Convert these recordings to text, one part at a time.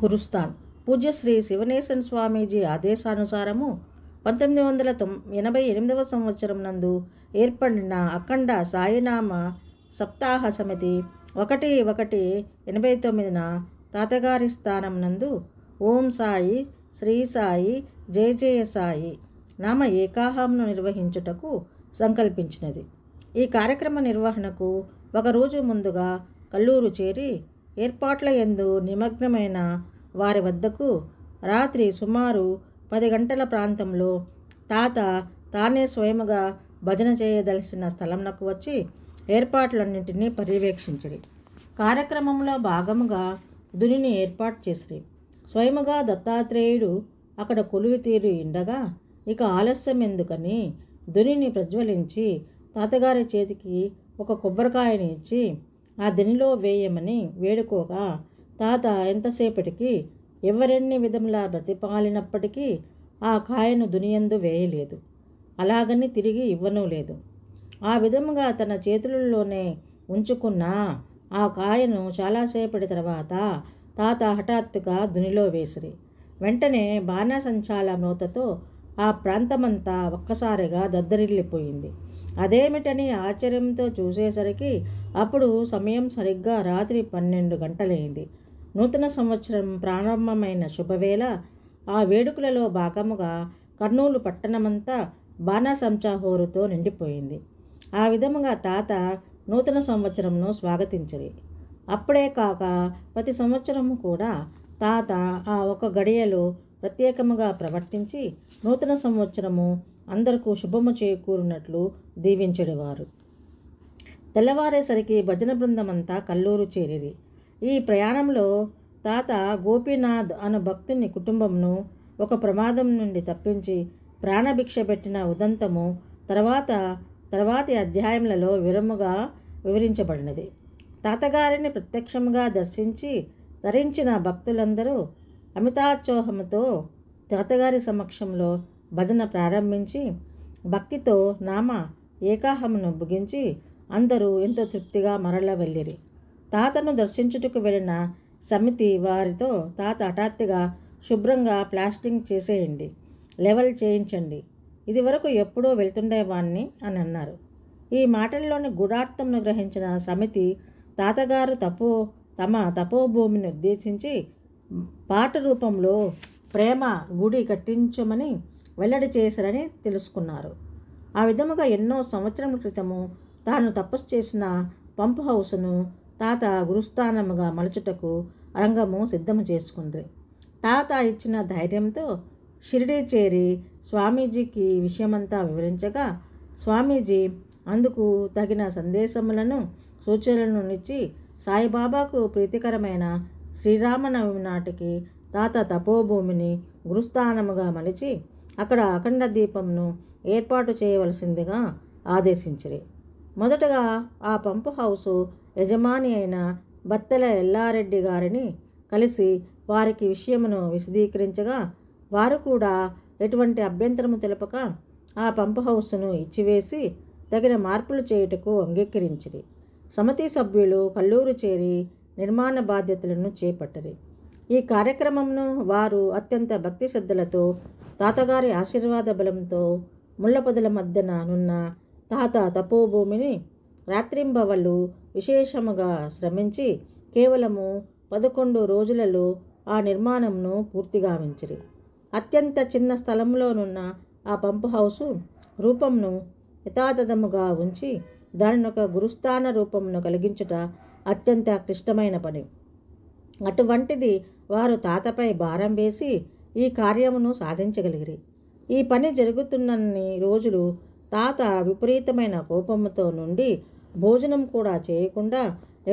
కురుస్తాన్ పూజ్య శ్రీ శివనేశన్ స్వామీజీ ఆదేశానుసారము పంతొమ్మిది వందల తొం ఎనభై ఎనిమిదవ సంవత్సరం నందు ఏర్పడిన అఖండ సాయినామ సప్తాహ సమితి ఒకటి ఒకటి ఎనభై తొమ్మిదిన తాతగారి స్థానం నందు ఓం సాయి శ్రీ సాయి జయ జయ సాయి నామ ఏకాహంను నిర్వహించుటకు సంకల్పించినది ఈ కార్యక్రమ నిర్వహణకు ఒకరోజు ముందుగా కల్లూరు చేరి ఏర్పాట్ల ఎందు నిమగ్నమైన వారి వద్దకు రాత్రి సుమారు పది గంటల ప్రాంతంలో తాత తానే స్వయముగా భజన చేయదలసిన స్థలంనకు వచ్చి ఏర్పాట్లన్నింటినీ పర్యవేక్షించిరి కార్యక్రమంలో భాగముగా దునిని ఏర్పాటు చేసిరి స్వయముగా దత్తాత్రేయుడు అక్కడ కొలువి తీరు ఉండగా ఇక ఆలస్యం ఎందుకని దునిని ప్రజ్వలించి తాతగారి చేతికి ఒక కొబ్బరికాయని ఇచ్చి ఆ దినిలో వేయమని వేడుకోగా తాత ఎంతసేపటికి ఎవరెన్ని విధములా బ్రతిపాలినప్పటికీ ఆ కాయను దునియందు వేయలేదు అలాగని తిరిగి ఇవ్వనూ లేదు ఆ విధముగా తన చేతులలోనే ఉంచుకున్న ఆ కాయను చాలాసేపటి తర్వాత తాత హఠాత్తుగా దునిలో వేసిరి వెంటనే బాణాసంచాల మూతతో ఆ ప్రాంతమంతా ఒక్కసారిగా దద్దరిల్లిపోయింది అదేమిటని ఆశ్చర్యంతో చూసేసరికి అప్పుడు సమయం సరిగ్గా రాత్రి పన్నెండు గంటలైంది నూతన సంవత్సరం ప్రారంభమైన శుభవేళ ఆ వేడుకలలో భాగముగా కర్నూలు పట్టణమంతా బాణాసంచాహోరుతో నిండిపోయింది ఆ విధముగా తాత నూతన సంవత్సరంను స్వాగతించరి అప్పుడే కాక ప్రతి సంవత్సరము కూడా తాత ఆ ఒక గడియలో ప్రత్యేకముగా ప్రవర్తించి నూతన సంవత్సరము అందరికీ శుభము చేకూరినట్లు దీవించడేవారు తెల్లవారేసరికి భజన బృందమంతా కల్లూరు చేరిరి ఈ ప్రయాణంలో తాత గోపీనాథ్ అను భక్తుని కుటుంబంను ఒక ప్రమాదం నుండి తప్పించి ప్రాణభిక్ష పెట్టిన ఉదంతము తర్వాత తర్వాతి అధ్యాయములలో విరముగా వివరించబడినది తాతగారిని ప్రత్యక్షంగా దర్శించి ధరించిన భక్తులందరూ అమితాచోహముతో తాతగారి సమక్షంలో భజన ప్రారంభించి భక్తితో నామ ఏకాహమును బుగించి అందరూ ఎంతో తృప్తిగా మరల వెళ్ళిరి తాతను దర్శించుటకు వెళ్ళిన సమితి వారితో తాత హఠాత్తుగా శుభ్రంగా ప్లాస్టింగ్ చేసేయండి లెవెల్ చేయించండి ఇది వరకు ఎప్పుడూ వెళ్తుండేవాణ్ణి అని అన్నారు ఈ మాటల్లోని గుడార్థంను గ్రహించిన సమితి తాతగారు తపో తమ తపోభూమిని ఉద్దేశించి పాట రూపంలో ప్రేమ గుడి కట్టించమని వెల్లడి చేశారని తెలుసుకున్నారు ఆ విధముగా ఎన్నో సంవత్సరముల క్రితము తాను తపస్సు చేసిన పంప్ హౌస్ను తాత గురుస్థానముగా మలుచుటకు రంగము సిద్ధము చేసుకుంది తాత ఇచ్చిన ధైర్యంతో షిరిడి చేరి స్వామీజీకి విషయమంతా వివరించగా స్వామీజీ అందుకు తగిన సందేశములను సూచనలను ఇచ్చి సాయిబాబాకు ప్రీతికరమైన శ్రీరామనవమి నాటికి తాత తపోభూమిని గురుస్థానముగా మలిచి అక్కడ అఖండ దీపంను ఏర్పాటు చేయవలసిందిగా ఆదేశించిరి మొదటగా ఆ పంపు హౌసు యజమాని అయిన బత్తెల ఎల్లారెడ్డి గారిని కలిసి వారికి విషయమును విశదీకరించగా వారు కూడా ఎటువంటి అభ్యంతరము తెలపక ఆ పంపు హౌస్ను ఇచ్చివేసి తగిన మార్పులు చేయుటకు అంగీకరించిరి సమితి సభ్యులు కల్లూరు చేరి నిర్మాణ బాధ్యతలను చేపట్టరి ఈ కార్యక్రమంను వారు అత్యంత భక్తి శ్రద్ధలతో తాతగారి ఆశీర్వాద బలంతో ముళ్ళపొదల మధ్యన నున్న తాత తపోభూమిని రాత్రింబవళ్ళు విశేషముగా శ్రమించి కేవలము పదకొండు రోజులలో ఆ నిర్మాణంను పూర్తిగావించిరి అత్యంత చిన్న స్థలంలోనున్న ఆ పంపు హౌసు రూపంను యథాతథముగా ఉంచి దానిని ఒక గురుస్థాన రూపమును కలిగించుట అత్యంత క్లిష్టమైన పని అటువంటిది వారు తాతపై భారం వేసి ఈ కార్యమును సాధించగలిగిరి ఈ పని జరుగుతున్నన్ని రోజులు తాత విపరీతమైన కోపంతో నుండి భోజనం కూడా చేయకుండా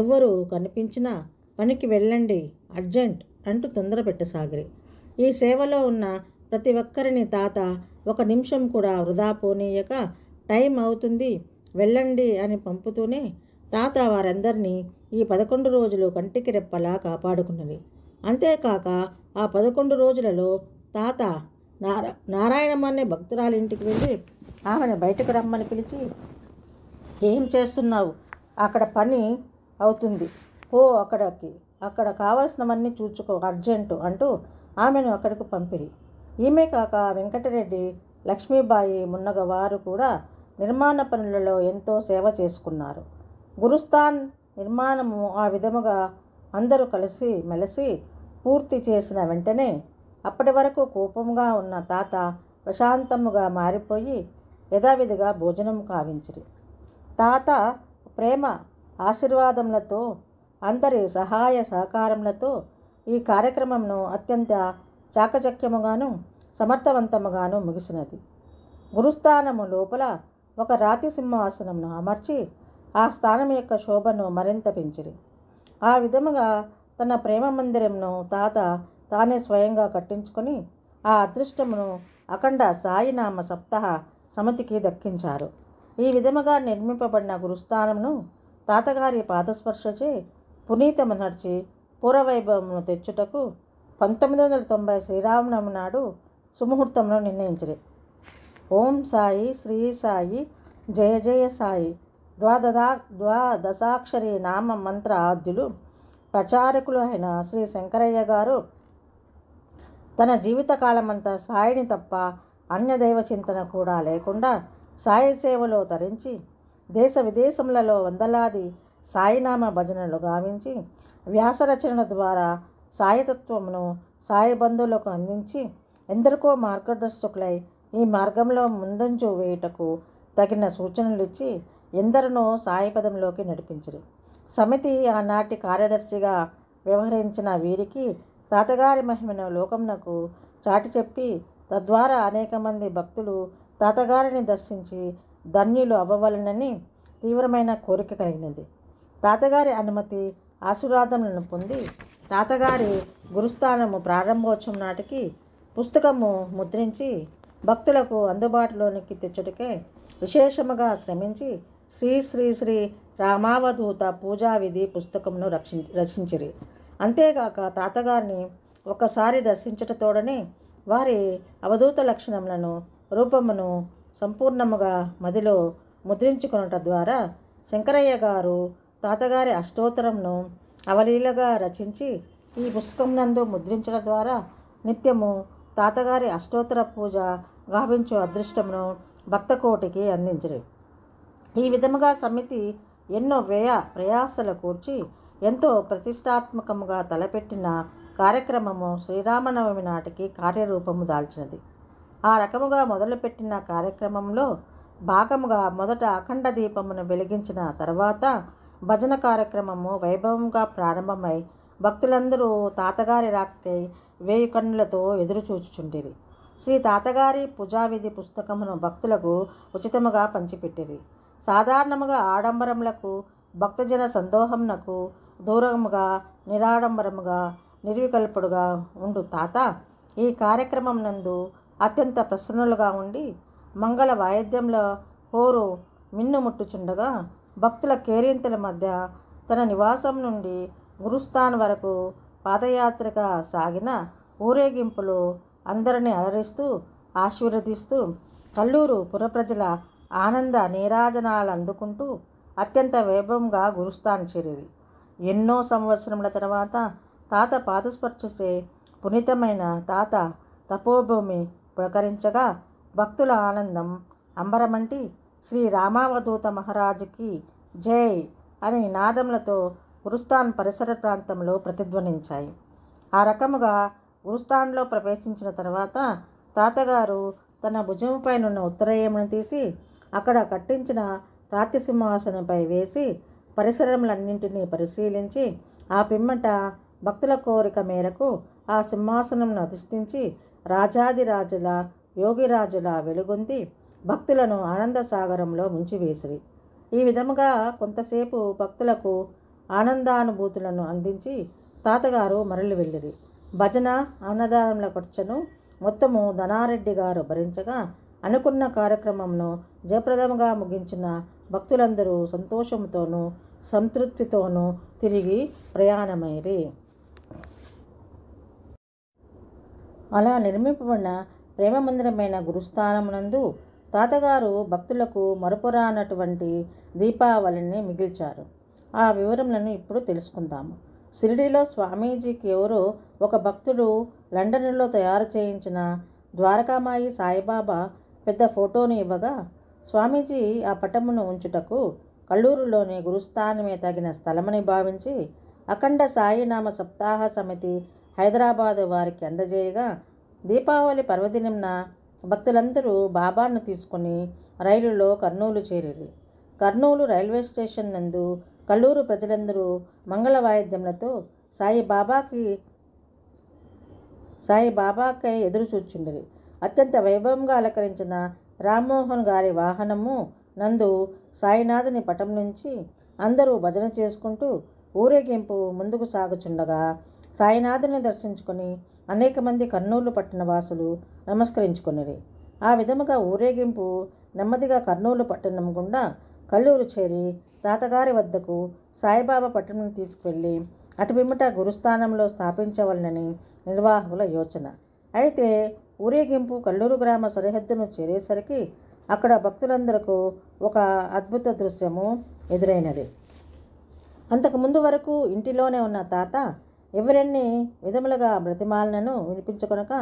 ఎవ్వరూ కనిపించినా పనికి వెళ్ళండి అర్జెంట్ అంటూ తొందర పెట్టసాగిరి ఈ సేవలో ఉన్న ప్రతి ఒక్కరిని తాత ఒక నిమిషం కూడా వృధా పోనీయక టైం అవుతుంది వెళ్ళండి అని పంపుతూనే తాత వారందరినీ ఈ పదకొండు రోజులు కంటికి రెప్పలా కాపాడుకున్నది అంతేకాక ఆ పదకొండు రోజులలో తాత నారా నారాయణమ్మనే భక్తురాలింటికి వెళ్ళి ఆమెను బయటకు రమ్మని పిలిచి ఏం చేస్తున్నావు అక్కడ పని అవుతుంది పో అక్కడకి అక్కడ కావలసినవన్నీ చూచుకో అర్జెంటు అంటూ ఆమెను అక్కడికి పంపిరి ఈమె కాక వెంకటరెడ్డి లక్ష్మీబాయి మున్నగవారు కూడా నిర్మాణ పనులలో ఎంతో సేవ చేసుకున్నారు గురుస్థాన్ నిర్మాణము ఆ విధముగా అందరూ కలిసి మెలిసి పూర్తి చేసిన వెంటనే అప్పటి వరకు కోపంగా ఉన్న తాత ప్రశాంతముగా మారిపోయి యథావిధిగా భోజనం కావించిరి తాత ప్రేమ ఆశీర్వాదములతో అందరి సహాయ సహకారములతో ఈ కార్యక్రమంను అత్యంత చాకచక్యముగాను సమర్థవంతముగాను ముగిసినది గురుస్థానము లోపల ఒక రాతి సింహాసనంను అమర్చి ఆ స్థానం యొక్క శోభను మరింత పెంచిరి ఆ విధముగా తన ప్రేమ మందిరంను తాత తానే స్వయంగా కట్టించుకొని ఆ అదృష్టమును అఖండ సాయినామ సప్తాహ సమితికి దక్కించారు ఈ విధముగా నిర్మింపబడిన గురుస్థానమును తాతగారి పాదస్పర్శచే పునీతము నడిచి పూర్వవైభవమును తెచ్చుటకు పంతొమ్మిది వందల తొంభై శ్రీరామనవమి నాడు సుముహూర్తంలో నిర్ణయించరు ఓం సాయి శ్రీ సాయి జయ జయ సాయి ద్వాదా ద్వాదశాక్షరి నామ మంత్ర ఆద్యులు ప్రచారకులు అయిన శ్రీ శంకరయ్య గారు తన జీవితకాలమంతా సాయిని తప్ప దైవ చింతన కూడా లేకుండా సాయి సేవలో తరించి దేశ విదేశములలో వందలాది సాయినామ భజనలు గావించి వ్యాసరచన ద్వారా సాయితత్వమును సాయి బంధువులకు అందించి ఎందరికో మార్గదర్శకులై ఈ మార్గంలో ముందంజు వేయుటకు తగిన సూచనలు ఇచ్చి ఎందరినో సాయపదంలోకి నడిపించరు సమితి ఆనాటి కార్యదర్శిగా వ్యవహరించిన వీరికి తాతగారి మహిమను లోకమునకు చాటి చెప్పి తద్వారా అనేక మంది భక్తులు తాతగారిని దర్శించి ధన్యులు అవ్వవలనని తీవ్రమైన కోరిక కలిగినది తాతగారి అనుమతి ఆశీర్వాదములను పొంది తాతగారి గురుస్థానము ప్రారంభోత్సవం నాటికి పుస్తకము ముద్రించి భక్తులకు అందుబాటులోనికి తెచ్చుటకే విశేషముగా శ్రమించి శ్రీ శ్రీ శ్రీ రామావధూత పూజా విధి పుస్తకంను రక్షి రచించిరి అంతేగాక తాతగారిని ఒకసారి దర్శించటతోడనే వారి అవధూత లక్షణములను రూపమును సంపూర్ణముగా మదిలో ముద్రించుకునట ద్వారా శంకరయ్య గారు తాతగారి అష్టోత్తరంను అవలీలగా రచించి ఈ పుస్తకం నందు ముద్రించడం ద్వారా నిత్యము తాతగారి అష్టోత్తర పూజ గావించు అదృష్టమును భక్తకోటికి అందించరు ఈ విధముగా సమితి ఎన్నో వ్యయ ప్రయాసలు కూర్చి ఎంతో ప్రతిష్టాత్మకముగా తలపెట్టిన కార్యక్రమము శ్రీరామనవమి నాటికి కార్యరూపము దాల్చినది ఆ రకముగా మొదలుపెట్టిన కార్యక్రమంలో భాగముగా మొదట అఖండ దీపమును వెలిగించిన తర్వాత భజన కార్యక్రమము వైభవంగా ప్రారంభమై భక్తులందరూ తాతగారి రాకై వేయి కన్నులతో ఎదురుచూచుచుండిరి శ్రీ తాతగారి పూజావిధి పుస్తకమును భక్తులకు ఉచితముగా పంచిపెట్టిరి సాధారణముగా ఆడంబరములకు భక్తజన సందోహమునకు దూరముగా నిరాడంబరముగా నిర్వికల్పుడుగా ఉండు తాత ఈ కార్యక్రమం నందు అత్యంత ప్రసన్నులుగా ఉండి మంగళ వాయిద్యంలో హోరు మిన్నుముట్టుచుండగా భక్తుల కేరింతల మధ్య తన నివాసం నుండి గురుస్థాన్ వరకు పాదయాత్రగా సాగిన ఊరేగింపులు అందరినీ అలరిస్తూ ఆశీర్వదిస్తూ కల్లూరు పురప్రజల ఆనంద నీరాజనాలు అందుకుంటూ అత్యంత వైభవంగా గురుస్థాను చేరేది ఎన్నో సంవత్సరముల తర్వాత తాత పాదస్పర్శసే పునీతమైన తాత తపోభూమి ప్రకరించగా భక్తుల ఆనందం అంబరమంటి శ్రీ రామావధూత మహారాజుకి జై అని నాదములతో గురుస్థాన్ పరిసర ప్రాంతంలో ప్రతిధ్వనించాయి ఆ రకముగా గురుస్థాన్లో ప్రవేశించిన తర్వాత తాతగారు తన భుజంపైనున్న ఉత్తరయమును తీసి అక్కడ కట్టించిన రాతి సింహాసనంపై వేసి పరిసరములన్నింటినీ పరిశీలించి ఆ పిమ్మట భక్తుల కోరిక మేరకు ఆ సింహాసనంను అధిష్ఠించి రాజాదిరాజుల యోగిరాజుల వెలుగొంది భక్తులను ఆనంద సాగరంలో ముంచివేసిరి ఈ విధముగా కొంతసేపు భక్తులకు ఆనందానుభూతులను అందించి తాతగారు మరలి వెళ్ళిరి భజన అన్నదానంల ఖర్చును మొత్తము ధనారెడ్డి గారు భరించగా అనుకున్న కార్యక్రమంను జయప్రదంగా ముగించిన భక్తులందరూ సంతోషంతోనూ సంతృప్తితోనూ తిరిగి ప్రయాణమైరి అలా నిర్మింపబడిన ప్రేమ మందిరమైన గురుస్థానమునందు తాతగారు భక్తులకు మరపురానటువంటి దీపావళిని మిగిల్చారు ఆ వివరములను ఇప్పుడు తెలుసుకుందాము షిరిడిలో స్వామీజీకి ఎవరో ఒక భక్తుడు లండన్లో తయారు చేయించిన ద్వారకామాయి సాయిబాబా పెద్ద ఫోటోని ఇవ్వగా స్వామీజీ ఆ పటమును ఉంచుటకు కల్లూరులోని గురుస్థానమే తగిన స్థలమని భావించి అఖండ సాయినామ సప్తాహ సమితి హైదరాబాదు వారికి అందజేయగా దీపావళి పర్వదినంన భక్తులందరూ బాబాను తీసుకుని రైలులో కర్నూలు చేరిరి కర్నూలు రైల్వే స్టేషన్ నందు కల్లూరు ప్రజలందరూ మంగళ వాయిద్యములతో సాయి బాబాకై ఎదురు చూచుండరు అత్యంత వైభవంగా అలంకరించిన రామ్మోహన్ గారి వాహనము నందు సాయినాథుని పటం నుంచి అందరూ భజన చేసుకుంటూ ఊరేగింపు ముందుకు సాగుచుండగా సాయినాథుని దర్శించుకొని అనేక మంది కర్నూలు పట్టణ వాసులు నమస్కరించుకునిరి ఆ విధముగా ఊరేగింపు నెమ్మదిగా కర్నూలు పట్టణం గుండా కల్లూరు చేరి తాతగారి వద్దకు సాయిబాబా పట్టణం తీసుకువెళ్ళి అటుబిమ్మట గురుస్థానంలో స్థాపించవలనని నిర్వాహకుల యోచన అయితే ఊరేగింపు కల్లూరు గ్రామ సరిహద్దును చేరేసరికి అక్కడ భక్తులందరకు ఒక అద్భుత దృశ్యము ఎదురైనది అంతకుముందు వరకు ఇంటిలోనే ఉన్న తాత ఎవరెన్ని విధములుగా బ్రతిమాలను వినిపించుకొనక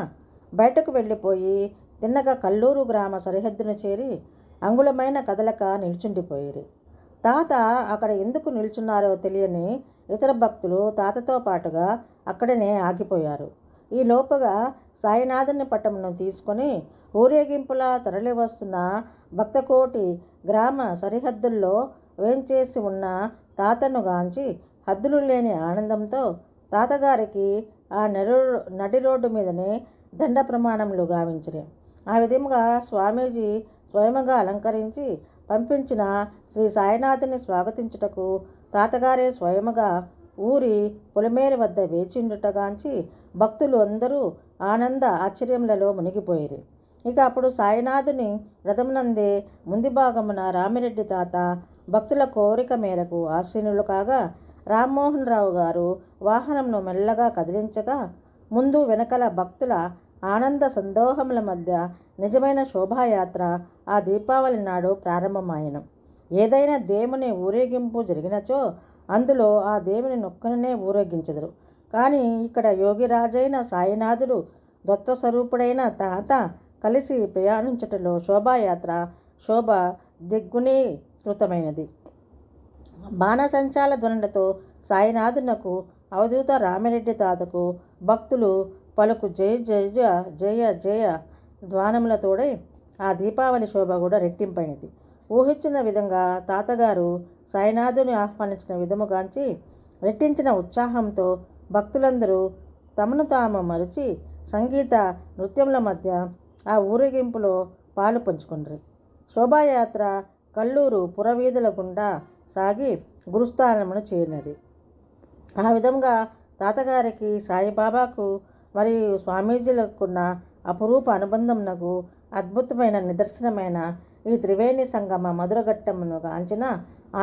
బయటకు వెళ్ళిపోయి తిన్నగా కల్లూరు గ్రామ సరిహద్దును చేరి అంగుళమైన కదలక నిల్చుండిపోయేది తాత అక్కడ ఎందుకు నిల్చున్నారో తెలియని ఇతర భక్తులు తాతతో పాటుగా అక్కడనే ఆగిపోయారు ఈ లోపగా సాయినాథుని పట్టమును తీసుకొని ఊరేగింపులా తరలివస్తున్న భక్తకోటి గ్రామ సరిహద్దుల్లో వేంచేసి ఉన్న తాతను గాంచి హద్దులు లేని ఆనందంతో తాతగారికి ఆ నడు నడి రోడ్డు మీదనే దండ ప్రమాణములు గావించిన ఆ విధముగా స్వామీజీ స్వయముగా అలంకరించి పంపించిన శ్రీ సాయినాథుని స్వాగతించుటకు తాతగారే స్వయముగా ఊరి పొలిమేరి వద్ద వేచిండుటగాంచి భక్తులు అందరూ ఆనంద ఆశ్చర్యములలో మునిగిపోయారు ఇక అప్పుడు సాయినాథుని రథమునందే ముందు భాగమున రామిరెడ్డి తాత భక్తుల కోరిక మేరకు ఆశీనులు కాగా రామ్మోహన్ రావు గారు వాహనంను మెల్లగా కదిలించగా ముందు వెనకల భక్తుల ఆనంద సందోహముల మధ్య నిజమైన శోభాయాత్ర ఆ దీపావళి నాడు ప్రారంభమైన ఏదైనా దేవుని ఊరేగింపు జరిగినచో అందులో ఆ దేవుని నొక్కనే ఊరేగించదరు కానీ ఇక్కడ యోగిరాజైన సాయినాథుడు దత్తస్వరూపుడైన తాత కలిసి ప్రయాణించటంలో శోభాయాత్ర శోభ దిగ్గుణీకృతమైనది బాణసంచాల ధ్వనులతో సాయినాథునకు అవధూత రామిరెడ్డి తాతకు భక్తులు పలుకు జయ జయ జయ జయ ధ్వానములతోడే ఆ దీపావళి శోభ కూడా రెట్టింపైనది ఊహించిన విధంగా తాతగారు సాయినాథుని ఆహ్వానించిన విధముగాంచి రెట్టించిన ఉత్సాహంతో భక్తులందరూ తమను తాము మరిచి సంగీత నృత్యముల మధ్య ఆ ఊరేగింపులో పాలు పంచుకుండ్రి శోభాయాత్ర కల్లూరు పురవీధుల గుండా సాగి గురుస్థానమును చేరినది ఆ విధంగా తాతగారికి సాయిబాబాకు మరియు స్వామీజీలకున్న అపురూప అనుబంధమునకు అద్భుతమైన నిదర్శనమైన ఈ త్రివేణి సంగమ మధురఘట్టమును గాంచిన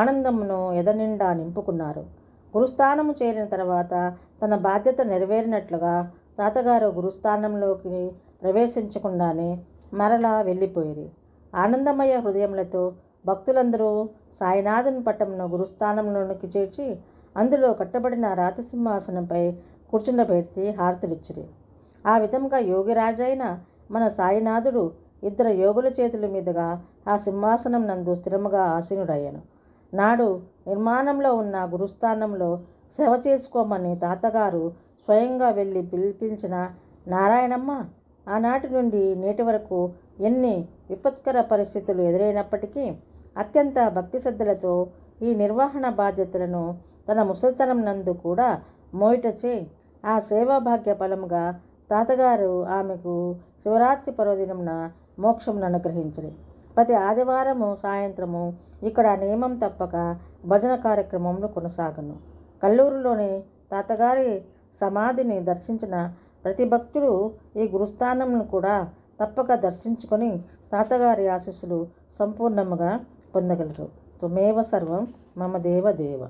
ఆనందమును ఎదనిండా నింపుకున్నారు గురుస్థానము చేరిన తర్వాత తన బాధ్యత నెరవేరినట్లుగా తాతగారు గురుస్థానంలోకి ప్రవేశించకుండానే మరలా వెళ్ళిపోయిరి ఆనందమయ హృదయములతో భక్తులందరూ సాయినాథుని పట్టమును గురుస్థానంలోనికి చేర్చి అందులో కట్టబడిన రాతసింహాసనంపై కూర్చుండబెట్టి హారతులిచ్చిరి ఆ విధంగా యోగిరాజైన మన సాయినాథుడు ఇద్దరు యోగుల చేతుల మీదుగా ఆ సింహాసనం నందు స్థిరముగా ఆసీనుడయ్యాను నాడు నిర్మాణంలో ఉన్న గురుస్థానంలో సేవ చేసుకోమని తాతగారు స్వయంగా వెళ్ళి పిలిపించిన నారాయణమ్మ ఆనాటి నుండి నేటి వరకు ఎన్ని విపత్కర పరిస్థితులు ఎదురైనప్పటికీ అత్యంత భక్తి శ్రద్ధలతో ఈ నిర్వహణ బాధ్యతలను తన ముసలితనం నందు కూడా మోయిటచే ఆ సేవాభాగ్య ఫలముగా తాతగారు ఆమెకు శివరాత్రి పర్వదినంన మోక్షమును అనుగ్రహించలేదు ప్రతి ఆదివారము సాయంత్రము ఇక్కడ నియమం తప్పక భజన కార్యక్రమంలో కొనసాగను కల్లూరులోని తాతగారి సమాధిని దర్శించిన ప్రతి భక్తుడు ఈ గురుస్థానంను కూడా తప్పక దర్శించుకొని తాతగారి ఆశీస్సులు సంపూర్ణముగా పొందగలరు తుమేవ సర్వం మమ దేవ దేవ